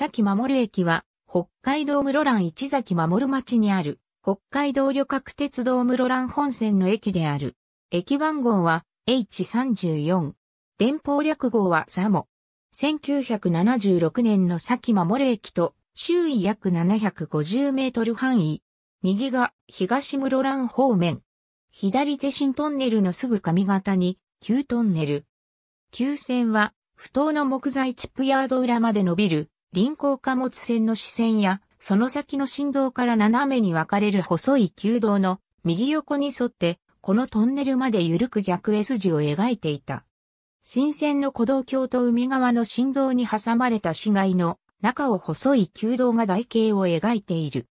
崎守駅は、北海道室蘭市崎守町にある、北海道旅客鉄道室蘭本線の駅である。駅番号は H34。電報略号はサモ。1976年の崎守駅と周囲約750メートル範囲。右が東室蘭方面。左手新トンネルのすぐ上方に旧トンネル。旧線は不当の木材チップヤード裏まで伸びる臨港貨物船の支線や、その先の振動から斜めに分かれる細い旧道の右横に沿って、このトンネルまで緩く逆 S 字を描いていた。新線の古道橋と海側の振動に挟まれた市街の中を細い旧道が台形を描いている。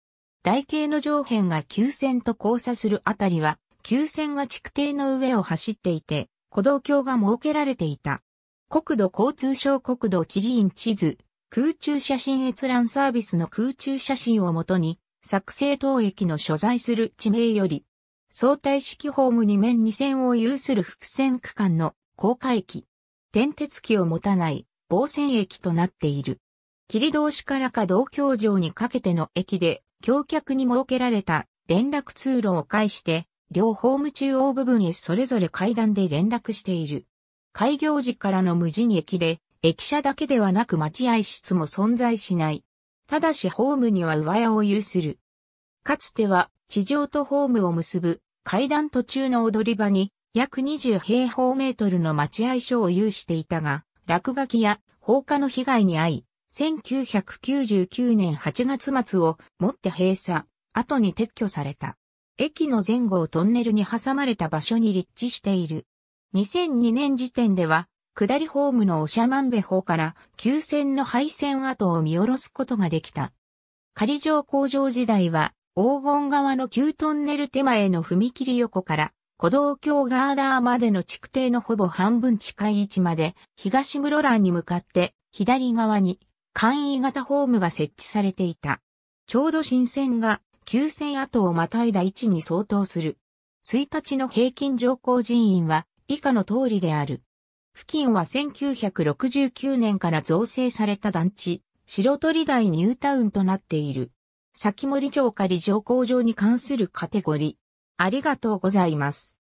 台形の上辺が急線と交差するあたりは、急線が築堤の上を走っていて、古道橋が設けられていた。国土交通省国土地理院地図、空中写真閲覧サービスの空中写真をもとに、作成当駅の所在する地名より、相対式ホーム2面2線を有する複線区間の高架駅、点鉄機を持たない防線駅となっている。霧通しからか道橋城にかけての駅で、橋脚に設けられた連絡通路を介して、両ホーム中央部分へそれぞれ階段で連絡している。開業時からの無人駅で、駅舎だけではなく待合室も存在しない。ただしホームには上屋を有する。かつては地上とホームを結ぶ階段途中の踊り場に約20平方メートルの待合所を有していたが、落書きや放火の被害に遭い、1999年8月末をもって閉鎖、後に撤去された。駅の前後をトンネルに挟まれた場所に立地している。2002年時点では下りホームのオシャマンベホから旧線の廃線跡を見下ろすことができた。仮城工場時代は、黄金側の旧トンネル手前の踏切横から、古道橋ガーダーまでの築堤のほぼ半分近い位置まで、東室蘭に向かって、左側に、簡易型ホームが設置されていた。ちょうど新線が、旧線跡をまたいだ位置に相当する。1日の平均乗降人員は、以下の通りである。付近は1969年から造成された団地、白鳥台ニュータウンとなっている。先森町仮乗降場に関するカテゴリー。ありがとうございます。